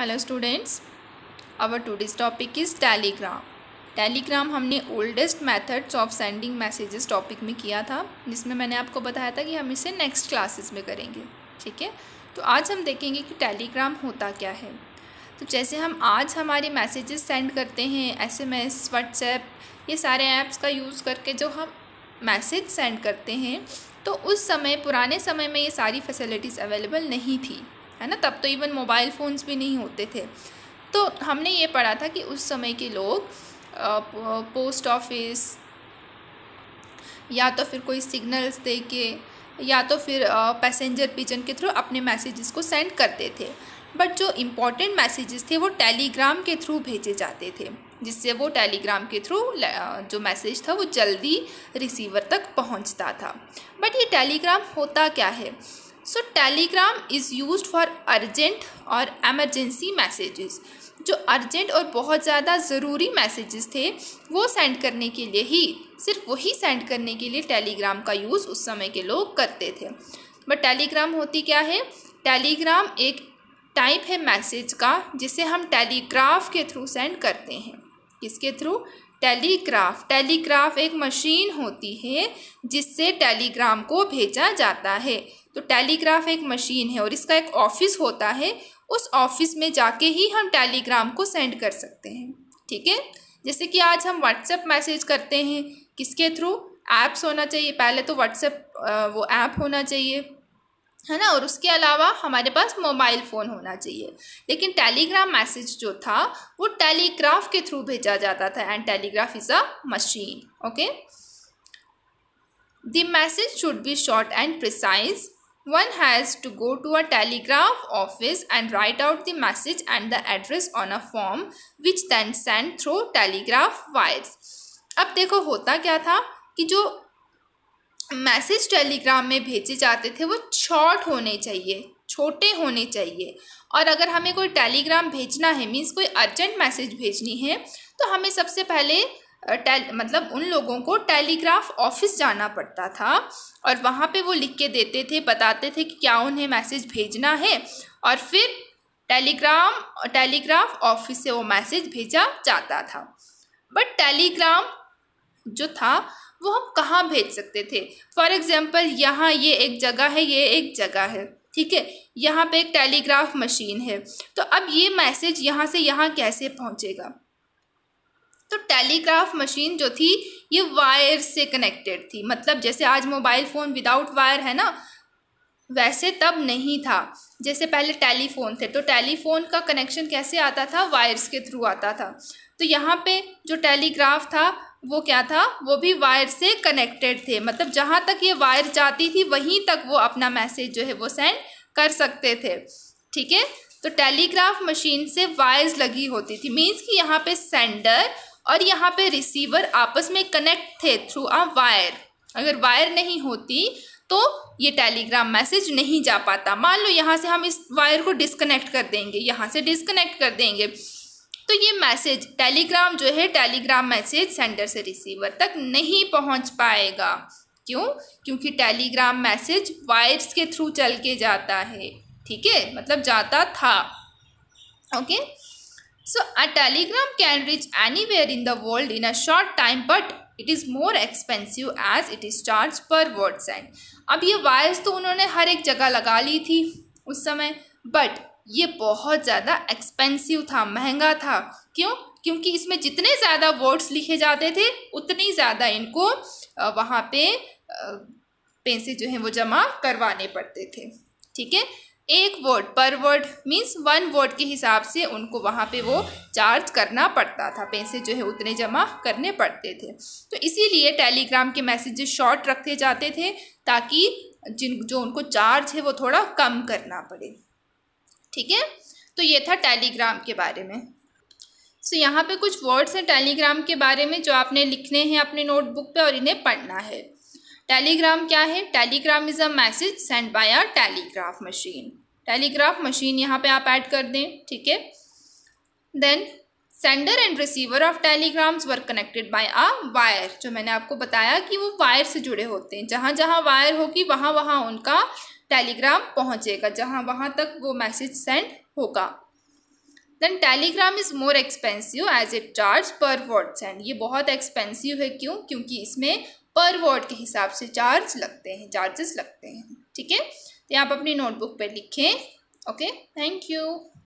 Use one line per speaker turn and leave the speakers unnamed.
hello students our today's topic is telegram telegram हमने oldest methods of sending messages topic में किया था जिसमें मैंने आपको बताया था कि हम इसे नेक्स्ट क्लासेस में करेंगे ठीक है तो आज हम देखेंगे कि टेलीग्राम होता क्या है तो जैसे हम आज हमारे मैसेजेस सेंड करते हैं एस एम एस व्हाट्सएप ये सारे ऐप्स का यूज़ करके जो हम मैसेज सेंड करते हैं तो उस समय पुराने समय में ये सारी फैसिलिटीज़ अवेलेबल नहीं थी है ना तब तो इवन मोबाइल फ़ोन्स भी नहीं होते थे तो हमने ये पढ़ा था कि उस समय के लोग पोस्ट ऑफिस या तो फिर कोई सिग्नल्स दे के या तो फिर पैसेंजर पिजन के थ्रू अपने मैसेजेस को सेंड करते थे बट जो इम्पोर्टेंट मैसेजेस थे वो टेलीग्राम के थ्रू भेजे जाते थे जिससे वो टेलीग्राम के थ्रू जो मैसेज था वो जल्दी रिसीवर तक पहुंचता था बट ये टेलीग्राम होता क्या है so telegram is use for urgent और एमरजेंसी मैसेजेस जो अर्जेंट और बहुत ज़्यादा ज़रूरी मैसेजेस थे वो सेंड करने के लिए ही सिर्फ वही सेंड करने के लिए टेलीग्राम का यूज़ उस समय के लोग करते थे बट टेलीग्राम होती क्या है टेलीग्राम एक टाइप है मैसेज का जिसे हम टेलीग्राफ के थ्रू सेंड करते हैं किसके थ्रू टेलीग्राफ टेलीग्राफ एक मशीन होती है जिससे टेलीग्राम को भेजा जाता है तो टेलीग्राफ एक मशीन है और इसका एक ऑफिस होता है उस ऑफिस में जाके ही हम टेलीग्राम को सेंड कर सकते हैं ठीक है जैसे कि आज हम व्हाट्सएप मैसेज करते हैं किसके थ्रू ऐप्स होना चाहिए पहले तो व्हाट्सएप वो ऐप होना चाहिए है ना और उसके अलावा हमारे पास मोबाइल फ़ोन होना चाहिए लेकिन टेलीग्राम मैसेज जो था वो टेलीग्राफ के थ्रू भेजा जाता था and telegraph is a machine okay the message should be short and precise one has to go to a telegraph office and write out the message and the address on a form which then send through telegraph wise अब देखो होता क्या था कि जो message Telegram में भेजे जाते थे वो शॉर्ट होने चाहिए छोटे होने चाहिए और अगर हमें कोई टेलीग्राम भेजना है मीन्स कोई अर्जेंट मैसेज भेजनी है तो हमें सबसे पहले टेल मतलब उन लोगों को टेलीग्राफ ऑफिस जाना पड़ता था और वहाँ पे वो लिख के देते थे बताते थे कि क्या उन्हें मैसेज भेजना है और फिर टेलीग्राम टेलीग्राफ ऑफिस से वो मैसेज भेजा जाता था बट टेलीग्राम जो था वो हम कहाँ भेज सकते थे फॉर एग्ज़ाम्पल यहाँ ये एक जगह है ये एक जगह है ठीक है यहाँ पे एक टेलीग्राफ मशीन है तो अब ये मैसेज यहाँ से यहाँ कैसे पहुँचेगा तो टेलीग्राफ मशीन जो थी ये वायर से कनेक्टेड थी मतलब जैसे आज मोबाइल फ़ोन विदाउट वायर है ना वैसे तब नहीं था जैसे पहले टेलीफोन थे तो टेलीफोन का कनेक्शन कैसे आता था वायर्स के थ्रू आता था तो यहाँ पे जो टेलीग्राफ था वो क्या था वो भी वायर से कनेक्टेड थे मतलब जहाँ तक ये वायर जाती थी वहीं तक वो अपना मैसेज जो है वो सेंड कर सकते थे ठीक है तो टेलीग्राफ मशीन से वायर्स लगी होती थी मीन्स कि यहाँ पे सेंडर और यहाँ पे रिसीवर आपस में कनेक्ट थे थ्रू आ वायर अगर वायर नहीं होती तो ये टेलीग्राम मैसेज नहीं जा पाता मान लो यहाँ से हम इस वायर को डिसकनेक्ट कर देंगे यहाँ से डिसकनेक्ट कर देंगे तो ये मैसेज टेलीग्राम जो है टेलीग्राम मैसेज सेंडर से रिसीवर तक नहीं पहुंच पाएगा क्यों क्योंकि टेलीग्राम मैसेज वायर्स के थ्रू चल के जाता है ठीक है मतलब जाता था okay so a telegram can reach anywhere in the world in a short time but it is more expensive as it is charge per word send अब ये वायर्स तो उन्होंने हर एक जगह लगा ली थी उस समय बट ये बहुत ज़्यादा एक्सपेंसिव था महंगा था क्यों क्योंकि इसमें जितने ज़्यादा वर्ड्स लिखे जाते थे उतनी ज़्यादा इनको वहाँ पे पैसे जो हैं वो जमा करवाने पड़ते थे ठीक है एक वर्ड पर वर्ड मीन्स वन वर्ड के हिसाब से उनको वहाँ पे वो चार्ज करना पड़ता था पैसे जो है उतने जमा करने पड़ते थे तो इसीलिए टेलीग्राम के मैसेजेस शॉर्ट रखे जाते थे ताकि जिन जो उनको चार्ज है वो थोड़ा कम करना पड़े ठीक है तो ये था टेलीग्राम के बारे में सो so, यहाँ पे कुछ वर्ड्स हैं टेलीग्राम के बारे में जो आपने लिखने हैं अपने नोटबुक पे और इन्हें पढ़ना है टेलीग्राम क्या है telegram is a message send by a telegraph machine telegraph machine यहाँ पे आप ऐड कर दें ठीक है then sender and receiver of telegrams were connected by a wire जो मैंने आपको बताया कि वो वायर से जुड़े होते हैं जहाँ जहाँ वायर होगी वहाँ वहाँ उनका टेलीग्राम पहुंचेगा जहां वहां तक वो मैसेज सेंड होगा then telegram is more expensive as it charge per word send ये बहुत एक्सपेंसिव है क्यों क्योंकि इसमें पर वर्ड के हिसाब से चार्ज लगते हैं चार्जेस लगते हैं ठीक है तो आप अपनी नोटबुक पर लिखें ओके थैंक यू